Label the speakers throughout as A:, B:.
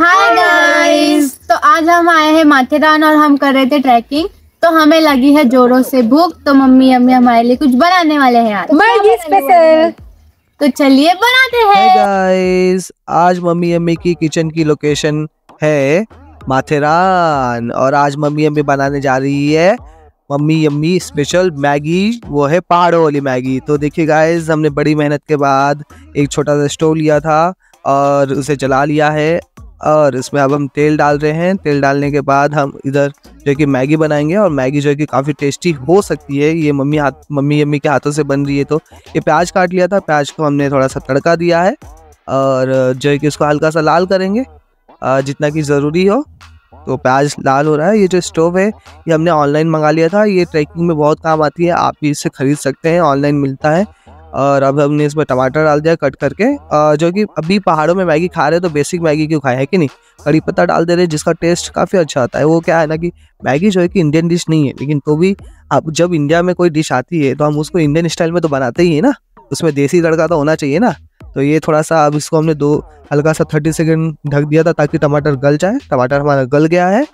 A: hi guys तो आज हम आए हैं माथेरान और हम कर रहे थे ट्रैकिंग तो हमें लगी है जोरों से भूख तो मम्मी अम्मी हमारे लिए कुछ बनाने वाले हैं आज बर्गी स्पेशल तो चलिए बनाते हैं गाइस आज मम्मी अम्मी की किचन की लोकेशन है माथेरान और आज मम्मी अम्मी बनाने जा रही है मम्मी अम्मी स्पेशल मैगी वो है पहाड़ों वाली मैगी तो देखिए गाइस हमने बड़ी मेहनत के बाद एक छोटा सा स्टोव लिया था और उसे जला लिया है और इसमें अब हम तेल डाल रहे हैं तेल डालने के बाद हम इधर जो कि मैगी बनाएंगे और मैगी जो है कि काफ़ी टेस्टी हो सकती है ये मम्मी हाथ मम्मी अम्मी के हाथों से बन रही है तो ये प्याज काट लिया था प्याज को हमने थोड़ा सा तड़का दिया है और जो है कि इसको हल्का सा लाल करेंगे जितना कि ज़रूरी हो तो प्याज लाल हो रहा है ये जो स्टोव है ये हमने ऑनलाइन मंगा लिया था ये ट्रैकिंग में बहुत काम आती है आप भी इसे ख़रीद सकते हैं ऑनलाइन मिलता है और अब हमने इसमें टमाटर डाल दिया कट करके जो कि अभी पहाड़ों में मैगी खा रहे तो बेसिक मैगी क्यों खाए है कि नहीं कड़ी पत्ता डाल दे रहे जिसका टेस्ट काफ़ी अच्छा आता है वो क्या है ना कि मैगी जो है कि इंडियन डिश नहीं है लेकिन तो भी अब जब इंडिया में कोई डिश आती है तो हम उसको इंडियन स्टाइल में तो बनाते ही है ना उसमें देसी तड़का तो होना चाहिए ना तो ये थोड़ा सा अब इसको हमने दो हल्का सा थर्टी सेकेंड ढक दिया था ताकि टमाटर गल जाए टमाटर हमारा गल गया है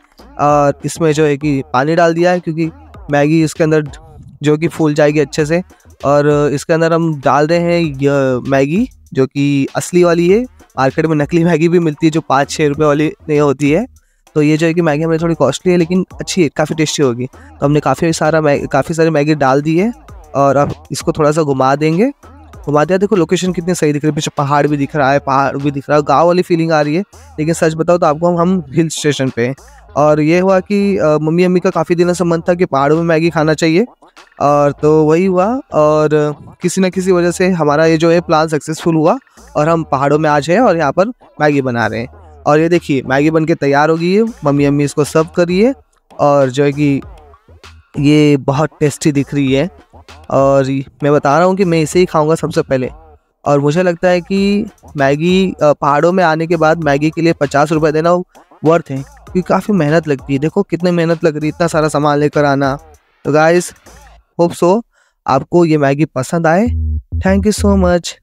A: और इसमें जो है कि पानी डाल दिया है क्योंकि मैगी इसके अंदर जो कि फूल जाएगी अच्छे से और इसके अंदर हम डाल रहे हैं मैगी जो कि असली वाली है मार्केट में नकली मैगी भी मिलती है जो पाँच छः रुपये वाली नहीं होती है तो ये जो है कि मैगी हमारी थोड़ी कॉस्टली है लेकिन अच्छी है काफ़ी टेस्टी होगी तो हमने काफ़ी सारा काफ़ी सारी मैगी डाल दी है और अब इसको थोड़ा सा घुमा देंगे बात यार देखो लोकेशन कितनी सही दिख रही है पीछे पहाड़ भी दिख रहा है पहाड़ भी दिख रहा है गाँव वाली फीलिंग आ रही है लेकिन सच बताओ तो आपको हम हम हिल स्टेशन पे हैं और ये हुआ कि मम्मी अम्मी का काफ़ी दिनों से मन था कि पहाड़ों में मैगी खाना चाहिए और तो वही हुआ और किसी न किसी वजह से हमारा ये जो है प्लान सक्सेसफुल हुआ और हम पहाड़ों में आ जाए और यहाँ पर मैगी बना रहे हैं और ये देखिए मैगी बन के तैयार हो गई है मम्मी अम्मी इसको सर्व करिए और जो है कि ये बहुत टेस्टी दिख रही है और मैं बता रहा हूँ कि मैं इसे ही खाऊंगा सबसे पहले और मुझे लगता है कि मैगी पहाड़ों में आने के बाद मैगी के लिए पचास रुपये देना वर्थ है क्योंकि काफ़ी मेहनत लगती है देखो कितने मेहनत लग रही है इतना सारा सामान लेकर आना तो गाइस होप सो आपको ये मैगी पसंद आए थैंक यू सो मच